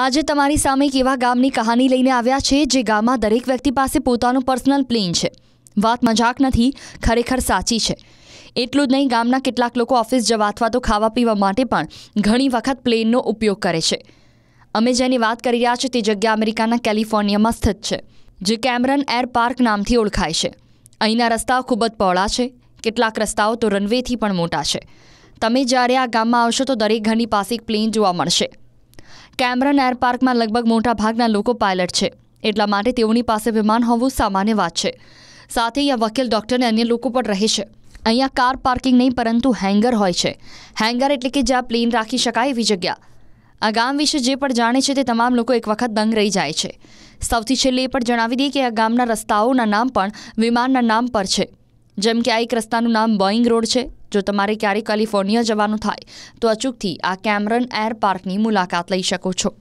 આજે તમારી સામે એક એવા ગામની કહાની લઈને આવ્યા છે જે ગામમાં દરેક વ્યક્તિ પાસે પોતાનું પર્સનલ પ્લેન છે વાત મજાક નથી ખરેખર સાચી છે એટલું જ નહીં ગામના કેટલાક લોકો ઓફિસ જવા અથવા તો ખાવા પીવા માટે પણ ઘણી વખત પ્લેનનો ઉપયોગ કરે છે અમે જેની વાત કરી રહ્યા છીએ તે જગ્યા અમેરિકાના કેલિફોર્નિયામાં સ્થિત છે જે કેમરન એર પાર્ક નામથી ઓળખાય છે અહીંના રસ્તાઓ ખૂબ જ પહોળા છે કેટલાક રસ્તાઓ તો રનવેથી પણ મોટા છે તમે જ્યારે આ ગામમાં આવશો તો દરેક ઘરની પાસે એક પ્લેન જોવા મળશે કેમરન એર પાર્કમાં લગભગ મોટા ભાગના લોકો પાયલટ છે એટલા માટે તેઓની પાસે વિમાન હોવું સામાન્ય વાત છે સાથે અહીંયા વકીલ ડોક્ટર અને અન્ય લોકો પણ રહે છે અહીંયા કાર પાર્કિંગ નહીં પરંતુ હેંગર હોય છે હેંગર એટલે કે જ્યાં પ્લેન રાખી શકાય એવી જગ્યા આ ગામ વિશે જે પણ જાણે છે તે તમામ લોકો એક વખત દંગ રહી જાય છે સૌથી છેલ્લે એ પણ જણાવી દઈએ કે આ ગામના રસ્તાઓના નામ પણ વિમાનના નામ પર છે જેમ કે આ એક રસ્તાનું નામ બોઈંગ રોડ છે જો તમારે ક્યારેય કેલિફોર્નિયા જવાનું થાય તો અચૂકથી આ કેમરન એર પાર્કની મુલાકાત લઈ શકો છો